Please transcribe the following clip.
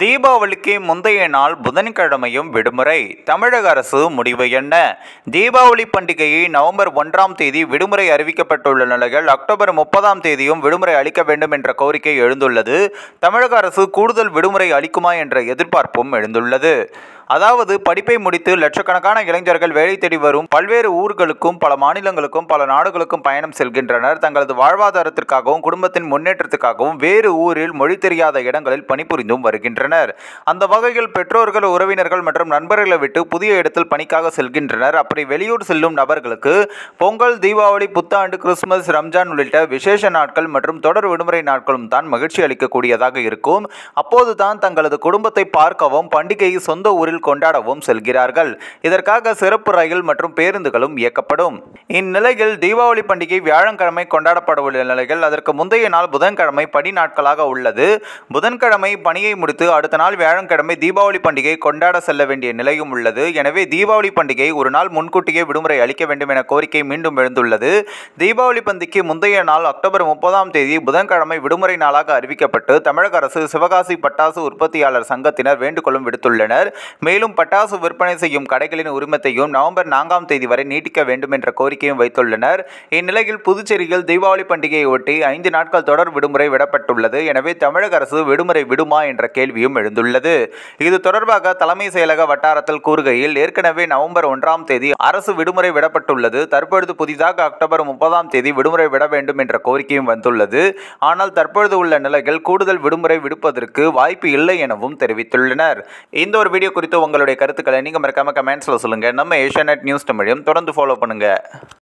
தீபாவளிக்கு முந்தைய நாள் புதன்கிழமையும் விடுமுறை தமிழக அரசு முடிவு என்ன தீபாவளி பண்டிகையை நவம்பர் ஒன்றாம் தேதி விடுமுறை அறிவிக்கப்பட்டுள்ள நிலையில் அக்டோபர் முப்பதாம் தேதியும் விடுமுறை அளிக்க வேண்டும் என்ற கோரிக்கை எழுந்துள்ளது தமிழக அரசு கூடுதல் விடுமுறை அளிக்குமா என்ற எதிர்பார்ப்பும் எழுந்துள்ளது அதாவது படிப்பை முடித்து லட்சக்கணக்கான இளைஞர்கள் வேலை தேடி வரும் பல்வேறு ஊர்களுக்கும் பல மாநிலங்களுக்கும் பல நாடுகளுக்கும் பயணம் செல்கின்றனர் தங்களது வாழ்வாதாரத்திற்காகவும் குடும்பத்தின் முன்னேற்றத்துக்காகவும் வேறு ஊரில் மொழி தெரியாத இடங்களில் பணிபுரிந்தும் வருகின்றனர் செல்கின்றனர் அந்த வகையில் பெற்றோர்கள் உறவினர்கள் மற்றும் நண்பர்களை விட்டு புதிய இடத்தில் பணிக்காக செல்கின்றனர் அப்படி வெளியூர் செல்லும் நபர்களுக்கு பொங்கல் தீபாவளி புத்தாண்டு கிறிஸ்துமஸ் ரம்ஜான் உள்ளிட்ட விசேஷ நாட்கள் மற்றும் தொடர் விடுமுறை நாட்களும் தான் மகிழ்ச்சி அளிக்கக்கூடியதாக இருக்கும் அப்போது தான் தங்களது குடும்பத்தை பார்க்கவும் பண்டிகையை சொந்த ஊரில் கொண்டாடவும் செல்கிறார்கள் இதற்காக சிறப்பு ரயில் மற்றும் பேருந்துகளும் இயக்கப்படும் இந்நிலையில் தீபாவளி பண்டிகை வியாழக்கிழமை கொண்டாடப்படவுள்ள நிலையில் அதற்கு முந்தைய நாள் புதன்கிழமை பணி நாட்களாக உள்ளது புதன்கிழமை பணியை முடித்து அடுத்த நாள் வியாழக்கிழமை தீபாவளி பண்டிகை கொண்டாட செல்ல வேண்டிய நிலையும் உள்ளது எனவே தீபாவளி பண்டிகை ஒரு நாள் முன்கூட்டியே விடுமுறை அளிக்க வேண்டும் என கோரிக்கை மீண்டும் எழுந்துள்ளது தீபாவளி பண்டிகைக்கு முந்தைய நாள் அக்டோபர் முப்பதாம் தேதி புதன்கிழமை விடுமுறை நாளாக அறிவிக்கப்பட்டு தமிழக அரசு சிவகாசி பட்டாசு உற்பத்தியாளர் சங்கத்தினர் வேண்டுகோளும் விடுத்துள்ளனர் மேலும் பட்டாசு விற்பனை செய்யும் கடைகளின் உரிமத்தையும் நவம்பர் நான்காம் தேதி வரை நீட்டிக்க வேண்டும் என்ற கோரிக்கையும் வைத்துள்ளனர் இந்நிலையில் புதுச்சேரியில் தீபாவளி பண்டிகையை ஒட்டி ஐந்து நாட்கள் தொடர் விடுமுறை விடப்பட்டுள்ளது எனவே தமிழக அரசு விடுமுறை விடுமா என்ற கேள்வி கேள்வியும் எழுந்துள்ளது இது தொடர்பாக தலைமை செயலக வட்டாரத்தில் கூறுகையில் ஏற்கனவே நவம்பர் ஒன்றாம் தேதி அரசு விடுமுறை விடப்பட்டுள்ளது தற்பொழுது புதிதாக அக்டோபர் முப்பதாம் தேதி விடுமுறை விட வேண்டும் என்ற கோரிக்கையும் வந்துள்ளது ஆனால் தற்பொழுது உள்ள நிலையில் கூடுதல் விடுமுறை விடுப்பதற்கு வாய்ப்பு இல்லை எனவும் தெரிவித்துள்ளனர் இந்த ஒரு வீடியோ குறித்து உங்களுடைய கருத்துக்களை நீங்கள் மறக்காம கமெண்ட்ஸில் சொல்லுங்கள் நம்ம ஏஷியா நியூஸ் தமிழையும் தொடர்ந்து ஃபாலோ பண்ணுங்கள்